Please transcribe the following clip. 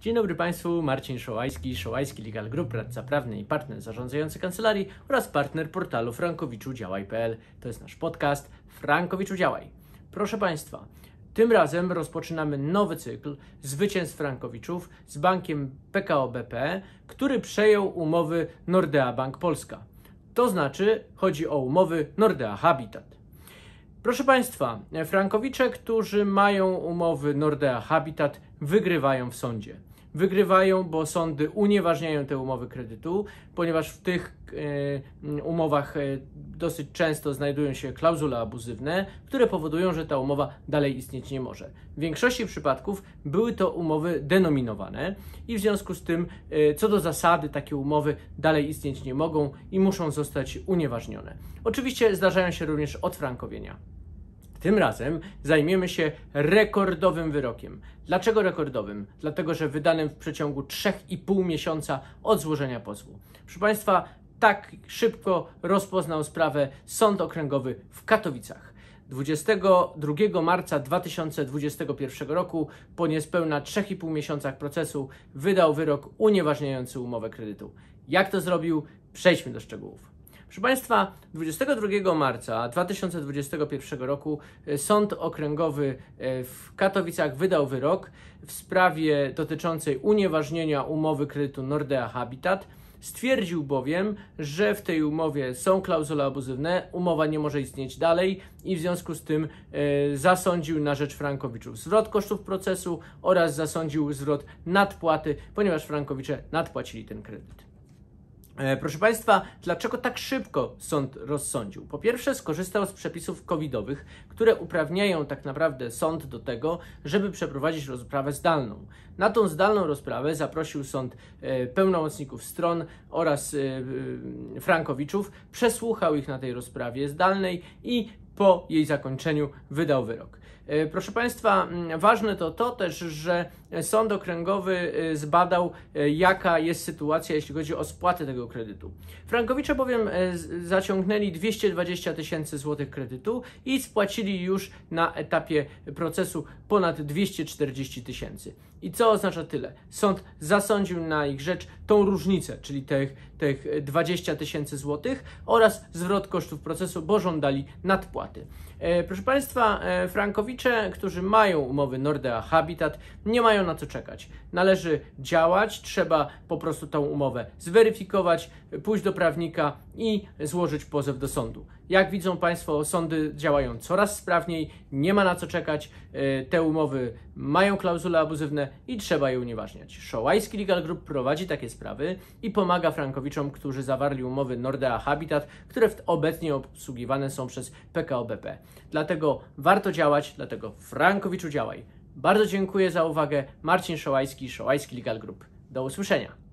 Dzień dobry Państwu, Marcin Szołajski, Szołajski Legal Group, radca prawny i partner zarządzający kancelarii oraz partner portalu frankowiczudziałaj.pl. To jest nasz podcast Frankowicz Udziałaj. Proszę Państwa, tym razem rozpoczynamy nowy cykl zwycięstw Frankowiczów z bankiem PKO BP, który przejął umowy Nordea Bank Polska. To znaczy chodzi o umowy Nordea Habitat. Proszę Państwa, Frankowicze, którzy mają umowy Nordea Habitat, wygrywają w sądzie wygrywają, bo sądy unieważniają te umowy kredytu, ponieważ w tych e, mm, umowach e, dosyć często znajdują się klauzule abuzywne, które powodują, że ta umowa dalej istnieć nie może. W większości przypadków były to umowy denominowane i w związku z tym, e, co do zasady, takie umowy dalej istnieć nie mogą i muszą zostać unieważnione. Oczywiście zdarzają się również odfrankowienia. Tym razem zajmiemy się rekordowym wyrokiem. Dlaczego rekordowym? Dlatego, że wydanym w przeciągu 3,5 miesiąca od złożenia pozwu. Proszę Państwa, tak szybko rozpoznał sprawę Sąd Okręgowy w Katowicach. 22 marca 2021 roku, po niespełna 3,5 miesiącach procesu, wydał wyrok unieważniający umowę kredytu. Jak to zrobił? Przejdźmy do szczegółów. Proszę Państwa, 22 marca 2021 roku e, Sąd Okręgowy e, w Katowicach wydał wyrok w sprawie dotyczącej unieważnienia umowy kredytu Nordea Habitat. Stwierdził bowiem, że w tej umowie są klauzule abuzywne, umowa nie może istnieć dalej i w związku z tym e, zasądził na rzecz Frankowiczów zwrot kosztów procesu oraz zasądził zwrot nadpłaty, ponieważ Frankowicze nadpłacili ten kredyt. E, proszę Państwa, dlaczego tak szybko sąd rozsądził? Po pierwsze, skorzystał z przepisów covidowych, które uprawniają tak naprawdę sąd do tego, żeby przeprowadzić rozprawę zdalną. Na tą zdalną rozprawę zaprosił sąd e, pełnomocników stron oraz e, Frankowiczów, przesłuchał ich na tej rozprawie zdalnej i po jej zakończeniu wydał wyrok. E, proszę Państwa, mm, ważne to to też, że sąd okręgowy e, zbadał, e, jaka jest sytuacja, jeśli chodzi o spłatę tego kredytu. Frankowicze bowiem zaciągnęli 220 tysięcy złotych kredytu i spłacili już na etapie procesu ponad 240 tysięcy. I co oznacza tyle? Sąd zasądził na ich rzecz tą różnicę, czyli tych tych 20 e, tysięcy złotych oraz zwrot kosztów procesu, bo żądali nadpłaty. E, proszę Państwa, e, frankowicze, którzy mają umowy Nordea Habitat, nie mają na co czekać. Należy działać, trzeba po prostu tą umowę zweryfikować, pójść do prawnika i złożyć pozew do sądu. Jak widzą Państwo, sądy działają coraz sprawniej, nie ma na co czekać. Te umowy mają klauzule abuzywne i trzeba je unieważniać. Szołajski Legal Group prowadzi takie sprawy i pomaga frankowiczom którzy zawarli umowy Nordea Habitat, które obecnie obsługiwane są przez PKO BP. Dlatego warto działać, dlatego Frankowiczu działaj. Bardzo dziękuję za uwagę. Marcin Szołajski, Szołajski Legal Group. Do usłyszenia.